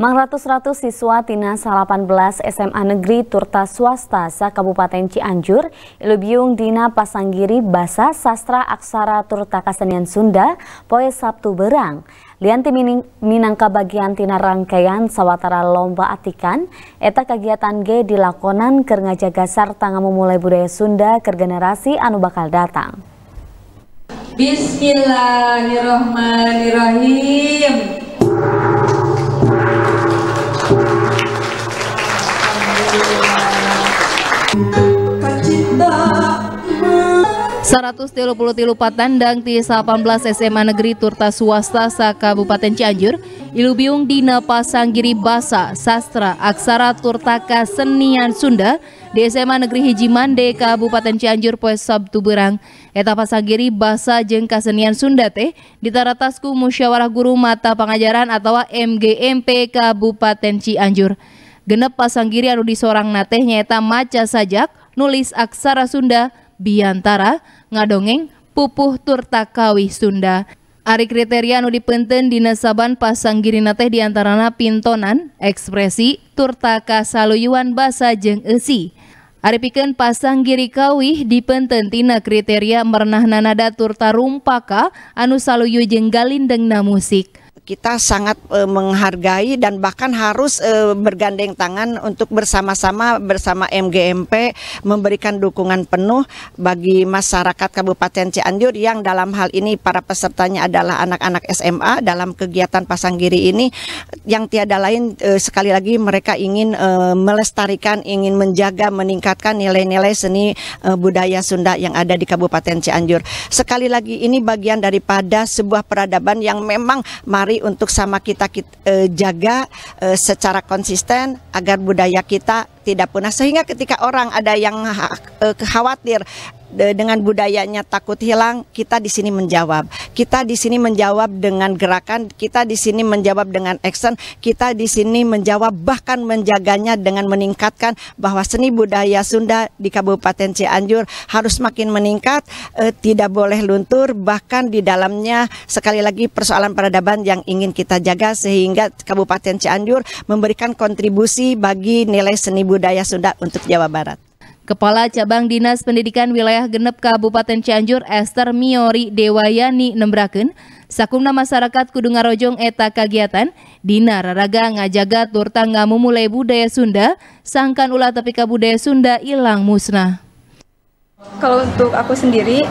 Mang ratus-ratus siswa Tinas 18 SMA Negeri Turta Swasta sa Kabupaten Cianjur, Ilubiung Dina Pasanggiri Basa Sastra Aksara Turta Kesenian Sunda, Poe Sabtu Berang. Lianti Minangka bagian tina rangkaian sawatara lomba atikan, eta kegiatan G dilakonan kerengaja jaga tangan memulai budaya Sunda ke generasi anu bakal datang. Bismillahirrahmanirrahim. 133 patandang di 18 SMA Negeri Turta Swasta sa Kabupaten Cianjur ilubiung dina pasanggiri basa sastra aksara turtaka senian Sunda di SMA Negeri Hiji Mande Kabupaten Cianjur poe Sabtu berang eta pasanggiri basa jengka senian Sunda teh di taratasku musyawarah guru mata pengajaran atau MGMP Kabupaten Cianjur genep pasanggiri anu disorang nateh nyeta maca sajak nulis aksara Sunda biantara ngadongeng pupuh Turtakawi Sunda Ari kriteria anu dipenten di nasaban pasang girina teh diantarana pintonan, ekspresi, turtaka saluyuan basa jeng esi. Ari piken pasang giri kawih dipenten tina kriteria merenah nanada turta rumpaka anu saluyu jeng galindengna musik kita sangat uh, menghargai dan bahkan harus uh, bergandeng tangan untuk bersama-sama bersama MGMP memberikan dukungan penuh bagi masyarakat Kabupaten Cianjur yang dalam hal ini para pesertanya adalah anak-anak SMA dalam kegiatan pasang giri ini yang tiada lain uh, sekali lagi mereka ingin uh, melestarikan, ingin menjaga, meningkatkan nilai-nilai seni uh, budaya Sunda yang ada di Kabupaten Cianjur. Sekali lagi ini bagian daripada sebuah peradaban yang memang mari mari untuk sama kita, kita eh, jaga eh, secara konsisten agar budaya kita tidak punah sehingga ketika orang ada yang e, khawatir dengan budayanya takut hilang, kita di sini menjawab. Kita di sini menjawab dengan gerakan, kita di sini menjawab dengan action, kita di sini menjawab bahkan menjaganya dengan meningkatkan bahwa seni budaya Sunda di Kabupaten Cianjur harus makin meningkat, eh, tidak boleh luntur, bahkan di dalamnya sekali lagi persoalan peradaban yang ingin kita jaga sehingga Kabupaten Cianjur memberikan kontribusi bagi nilai seni budaya Sunda untuk Jawa Barat. Kepala Cabang Dinas Pendidikan Wilayah Genep Kabupaten Cianjur Esther Miori Dewayani Nembraken, sakumna masyarakat Kudu Ngarojong eta kagiatan, Dina raraga ngajaga turta ngamu mulai budaya Sunda, sangkan ulah tapi budaya Sunda ilang musnah. Kalau untuk aku sendiri,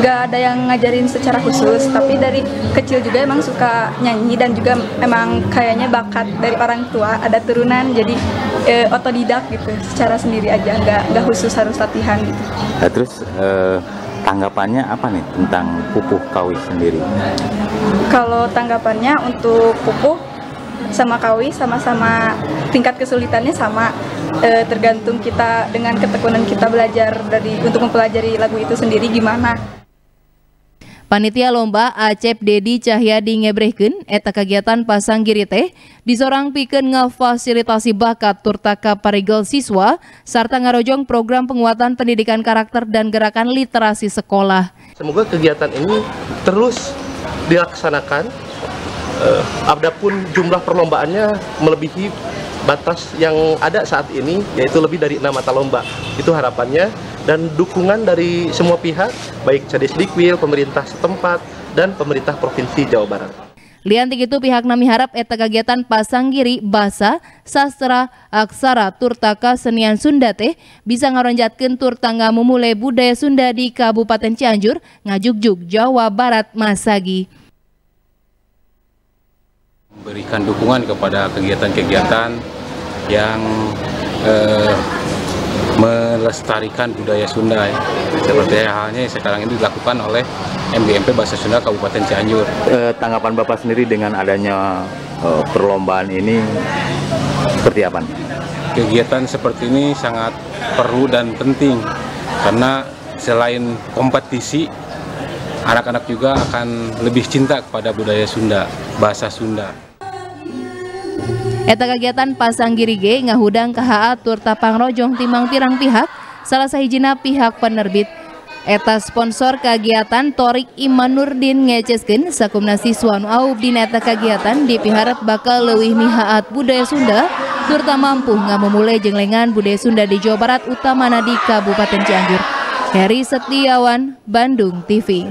nggak ada yang ngajarin secara khusus, tapi dari kecil juga emang suka nyanyi dan juga emang kayaknya bakat dari orang tua, ada turunan, jadi eh, otodidak gitu secara sendiri aja nggak nggak khusus harus latihan gitu nah, terus eh, tanggapannya apa nih tentang pupuk kawi sendiri kalau tanggapannya untuk pupuk sama kawi sama-sama tingkat kesulitannya sama e, tergantung kita dengan ketekunan kita belajar dari untuk mempelajari lagu itu sendiri gimana Panitia lomba Acep Dedi Cahyadi Ngebrehken eta kegiatan pasang giri teh disorang piken ngefasilitasi bakat turta parigel siswa serta ngarojong program penguatan pendidikan karakter dan gerakan literasi sekolah. Semoga kegiatan ini terus dilaksanakan uh, adapun jumlah perlombaannya melebihi batas yang ada saat ini yaitu lebih dari enam mata lomba. Itu harapannya dan dukungan dari semua pihak, baik Dikwil, pemerintah setempat, dan pemerintah Provinsi Jawa Barat. Lian itu pihak nami harap eta kegiatan pasang giri bahasa Sastra Aksara Turtaka Senian Sunda teh bisa ngaronjatkeun tur tangga memulai budaya Sunda di Kabupaten Cianjur ngajuk-juk Jawa Barat Masagi. Memberikan dukungan kepada kegiatan-kegiatan yang eh, melestarikan budaya Sunda ya. Seperti halnya sekarang ini dilakukan oleh MBMP Bahasa Sunda Kabupaten Cianjur. E, tanggapan Bapak sendiri dengan adanya e, perlombaan ini seperti apa? Kegiatan seperti ini sangat perlu dan penting karena selain kompetisi anak-anak juga akan lebih cinta kepada budaya Sunda, bahasa Sunda. Eta kegiatan pasang girige ngahudang ke HA tur tapang timang tirang pihak, salah sahijina pihak penerbit. Eta sponsor kegiatan Torik Iman Nurdin ngeceskeun sakumna siswa nu aub dina eta kegiatan di Piharap bakal lewih mihaat budaya Sunda turta mampu nga memulai lengan budaya Sunda di Jawa Barat utama di Kabupaten Cianjur. Heri Setiawan, Bandung TV.